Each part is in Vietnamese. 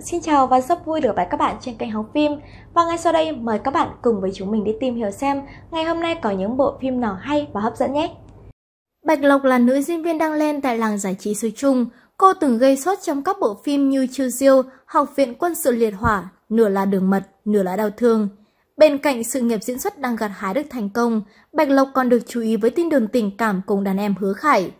Xin chào và rất vui được gặp các bạn trên kênh Hóng Phim Và ngay sau đây mời các bạn cùng với chúng mình đi tìm hiểu xem ngày hôm nay có những bộ phim nào hay và hấp dẫn nhé Bạch Lộc là nữ diễn viên đang lên tại làng giải trí xứ Trung Cô từng gây sốt trong các bộ phim như Chiêu Diêu, Học viện quân sự liệt hỏa, Nửa là đường mật, Nửa là đau thương Bên cạnh sự nghiệp diễn xuất đang gặt hái được thành công, Bạch Lộc còn được chú ý với tin đồn tình cảm cùng đàn em Hứa Khải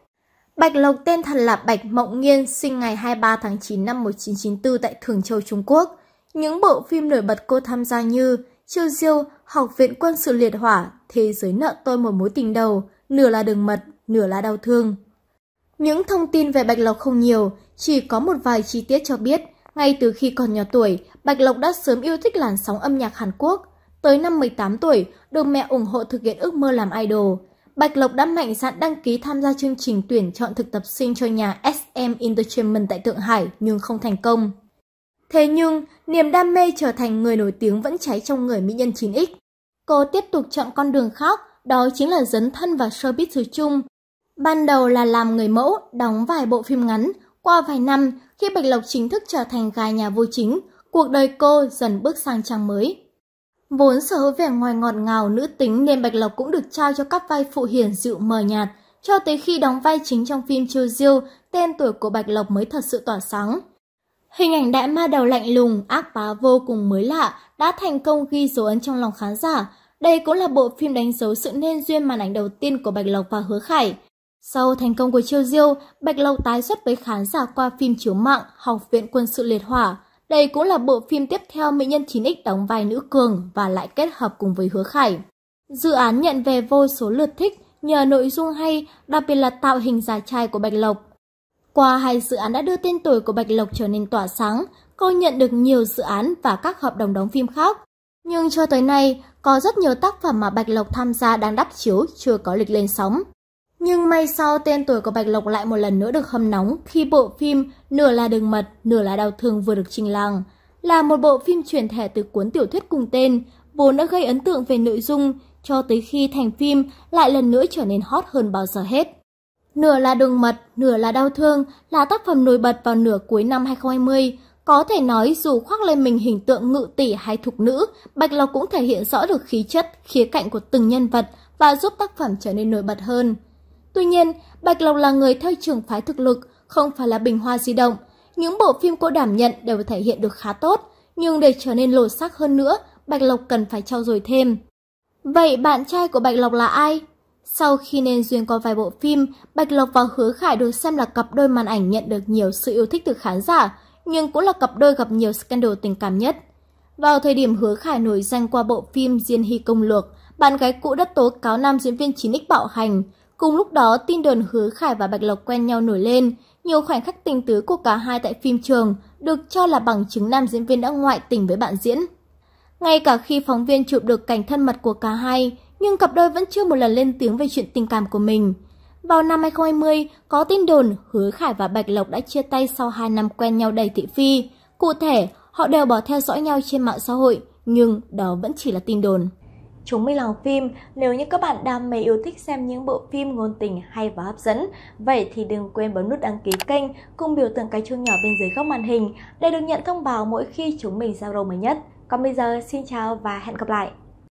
Bạch Lộc tên thật là Bạch Mộng Nghiên, sinh ngày 23 tháng 9 năm 1994 tại Thường Châu, Trung Quốc. Những bộ phim nổi bật cô tham gia như Chiêu Diêu, Học viện quân sự liệt hỏa, Thế giới nợ tôi một mối tình đầu, nửa là đường mật, nửa là đau thương. Những thông tin về Bạch Lộc không nhiều, chỉ có một vài chi tiết cho biết. Ngay từ khi còn nhỏ tuổi, Bạch Lộc đã sớm yêu thích làn sóng âm nhạc Hàn Quốc. Tới năm 18 tuổi, được mẹ ủng hộ thực hiện ước mơ làm idol. Bạch Lộc đã mạnh dạn đăng ký tham gia chương trình tuyển chọn thực tập sinh cho nhà SM Entertainment tại Thượng Hải nhưng không thành công. Thế nhưng, niềm đam mê trở thành người nổi tiếng vẫn cháy trong người mỹ nhân 9X. Cô tiếp tục chọn con đường khác, đó chính là dấn thân vào showbiz thứ chung. Ban đầu là làm người mẫu, đóng vài bộ phim ngắn. Qua vài năm, khi Bạch Lộc chính thức trở thành gái nhà vô chính, cuộc đời cô dần bước sang trang mới. Vốn sở hữu vẻ ngoài ngọt ngào nữ tính nên Bạch Lộc cũng được trao cho các vai phụ hiển dịu mờ nhạt, cho tới khi đóng vai chính trong phim Chiêu Diêu, tên tuổi của Bạch Lộc mới thật sự tỏa sáng. Hình ảnh đại ma đầu lạnh lùng, ác bá vô cùng mới lạ đã thành công ghi dấu ấn trong lòng khán giả. Đây cũng là bộ phim đánh dấu sự nên duyên màn ảnh đầu tiên của Bạch Lộc và Hứa Khải. Sau thành công của Chiêu Diêu, Bạch Lộc tái xuất với khán giả qua phim chiếu mạng Học viện quân sự liệt hỏa, đây cũng là bộ phim tiếp theo Mỹ Nhân 9X đóng vai nữ cường và lại kết hợp cùng với Hứa Khải. Dự án nhận về vô số lượt thích nhờ nội dung hay, đặc biệt là tạo hình già trai của Bạch Lộc. Qua hai dự án đã đưa tên tuổi của Bạch Lộc trở nên tỏa sáng, cô nhận được nhiều dự án và các hợp đồng đóng phim khác. Nhưng cho tới nay, có rất nhiều tác phẩm mà Bạch Lộc tham gia đang đắp chiếu chưa có lịch lên sóng. Nhưng may sau tên tuổi của Bạch Lộc lại một lần nữa được hâm nóng khi bộ phim Nửa là đường mật, nửa là đau thương vừa được trình làng. Là một bộ phim chuyển thể từ cuốn tiểu thuyết cùng tên, vốn đã gây ấn tượng về nội dung cho tới khi thành phim lại lần nữa trở nên hot hơn bao giờ hết. Nửa là đường mật, nửa là đau thương là tác phẩm nổi bật vào nửa cuối năm 2020. Có thể nói dù khoác lên mình hình tượng ngự tỷ hay thục nữ, Bạch Lộc cũng thể hiện rõ được khí chất, khía cạnh của từng nhân vật và giúp tác phẩm trở nên nổi bật hơn. Tuy nhiên, Bạch Lộc là người theo trường phái thực lực, không phải là bình hoa di động. Những bộ phim cô đảm nhận đều thể hiện được khá tốt, nhưng để trở nên lột sắc hơn nữa, Bạch Lộc cần phải trau dồi thêm. Vậy bạn trai của Bạch Lộc là ai? Sau khi nên duyên qua vài bộ phim, Bạch Lộc và Hứa Khải được xem là cặp đôi màn ảnh nhận được nhiều sự yêu thích từ khán giả, nhưng cũng là cặp đôi gặp nhiều scandal tình cảm nhất. Vào thời điểm Hứa Khải nổi danh qua bộ phim Diên Hy Công Lược, bạn gái cũ đã tố cáo nam diễn viên 9X bạo hành, Cùng lúc đó, tin đồn Hứa Khải và Bạch Lộc quen nhau nổi lên. Nhiều khoảnh khắc tình tứ của cả hai tại phim trường được cho là bằng chứng nam diễn viên đã ngoại tình với bạn diễn. Ngay cả khi phóng viên chụp được cảnh thân mật của cả hai, nhưng cặp đôi vẫn chưa một lần lên tiếng về chuyện tình cảm của mình. Vào năm 2020, có tin đồn Hứa Khải và Bạch Lộc đã chia tay sau 2 năm quen nhau đầy thị phi. Cụ thể, họ đều bỏ theo dõi nhau trên mạng xã hội, nhưng đó vẫn chỉ là tin đồn. Chúng mình làm phim, nếu như các bạn đam mê yêu thích xem những bộ phim ngôn tình hay và hấp dẫn, vậy thì đừng quên bấm nút đăng ký kênh cùng biểu tượng cái chuông nhỏ bên dưới góc màn hình để được nhận thông báo mỗi khi chúng mình ra đồ mới nhất. Còn bây giờ, xin chào và hẹn gặp lại!